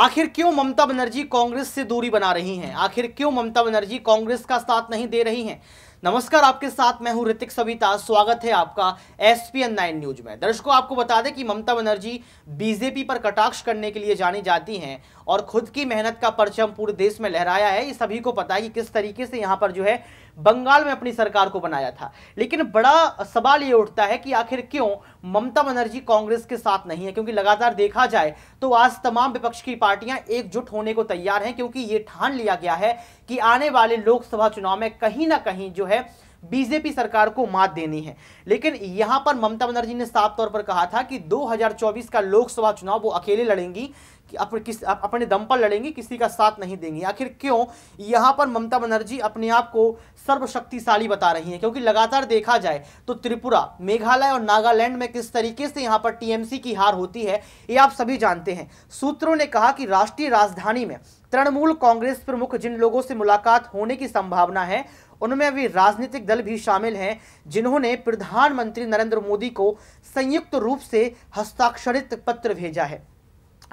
आखिर क्यों ममता बनर्जी कांग्रेस से दूरी बना रही हैं आखिर क्यों ममता बनर्जी कांग्रेस का साथ नहीं दे रही हैं नमस्कार आपके साथ मैं हूं ऋतिक सविता स्वागत है आपका S P N nine news में दर्शकों आपको बता दें कि ममता बनर्जी बीजेपी पर कटाक्ष करने के लिए जानी जाती हैं और खुद की मेहनत का परचम पूरे देश में लहराया है ये सभी को पता है कि किस तरीके से यहाँ पर जो है बंगाल में अपनी सरकार को बनाया था लेकिन बड़ा सवाल ये उठता है कि आखिर क्यों ममता बनर्जी कांग्रेस के साथ नहीं है क्योंकि लगातार देखा जाए तो आज तमाम विपक्ष की पार्टियां एकजुट होने को तैयार हैं क्योंकि ये ठान लिया गया है कि आने वाले लोकसभा चुनाव में कहीं ना कहीं जो है बीजेपी सरकार को मात देनी है लेकिन यहां पर ममता बनर्जी ने साफ तौर पर कहा था कि 2024 का लोकसभा चुनाव वो अकेले लड़ेंगी कि अपने किस अप, अपने दम पर लड़ेंगी किसी का साथ नहीं देंगी आखिर क्यों यहां पर ममता बनर्जी अपने आप को सर्वशक्तिशाली बता रही हैं क्योंकि लगातार देखा जाए तो त्रिपुरा मेघालय और नागालैंड में किस तरीके से यहाँ पर टीएमसी की हार होती है ये आप सभी जानते हैं सूत्रों ने कहा कि राष्ट्रीय राजधानी में तृणमूल कांग्रेस प्रमुख जिन लोगों से मुलाकात होने की संभावना है उनमें अभी राजनीतिक दल भी शामिल हैं जिन्होंने प्रधानमंत्री नरेंद्र मोदी को संयुक्त रूप से हस्ताक्षरित पत्र भेजा है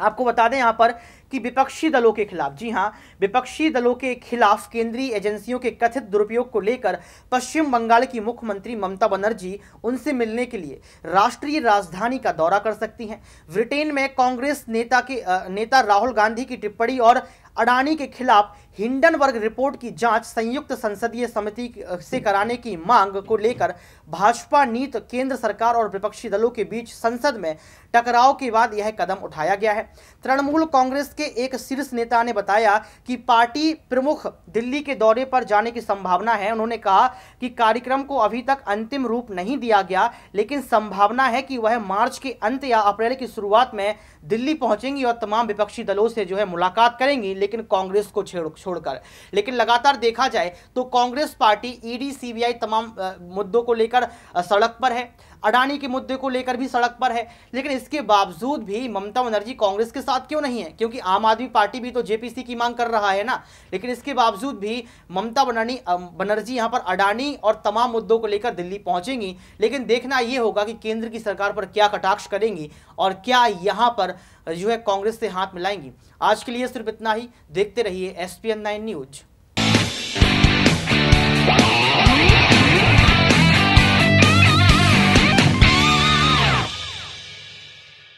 आपको बता दें यहाँ पर कि विपक्षी दलों के खिलाफ जी हाँ विपक्षी दलों के खिलाफ केंद्रीय एजेंसियों के कथित दुरुपयोग को लेकर पश्चिम बंगाल की मुख्यमंत्री ममता बनर्जी उनसे मिलने के लिए राष्ट्रीय राजधानी का दौरा कर सकती हैं ब्रिटेन में कांग्रेस नेता के नेता राहुल गांधी की टिप्पणी और अडानी के खिलाफ हिंडनबर्ग रिपोर्ट की जांच संयुक्त संसदीय समिति से कराने की मांग को लेकर भाजपा नीत केंद्र सरकार और विपक्षी दलों के बीच संसद में टकराव के बाद यह कदम उठाया गया है तृणमूल कांग्रेस के एक शीर्ष नेता ने बताया कि पार्टी प्रमुख दिल्ली के दौरे पर जाने की संभावना है उन्होंने कहा कि कार्यक्रम को अभी तक अंतिम रूप नहीं दिया गया लेकिन संभावना है कि वह मार्च के अंत या अप्रैल की शुरुआत में दिल्ली पहुंचेंगी और तमाम विपक्षी दलों से जो है मुलाकात करेंगी लेकिन कांग्रेस को छेड़ छोड़कर लेकिन लगातार देखा जाए तो कांग्रेस पार्टी ईडी सीबीआई तमाम मुद्दों को लेकर सड़क पर है अडानी के मुद्दे को लेकर भी सड़क पर है लेकिन इसके बावजूद भी ममता बनर्जी कांग्रेस के साथ क्यों नहीं है क्योंकि आम आदमी पार्टी भी तो जेपीसी की मांग कर रहा है ना लेकिन इसके बावजूद भी ममता बनर्जी बनर्जी यहाँ पर अडानी और तमाम मुद्दों को लेकर दिल्ली पहुंचेंगी लेकिन देखना ये होगा कि केंद्र की सरकार पर क्या कटाक्ष करेंगी और क्या यहाँ पर जो है कांग्रेस से हाथ मिलाएंगी आज के लिए सिर्फ इतना ही देखते रहिए एस पी न्यूज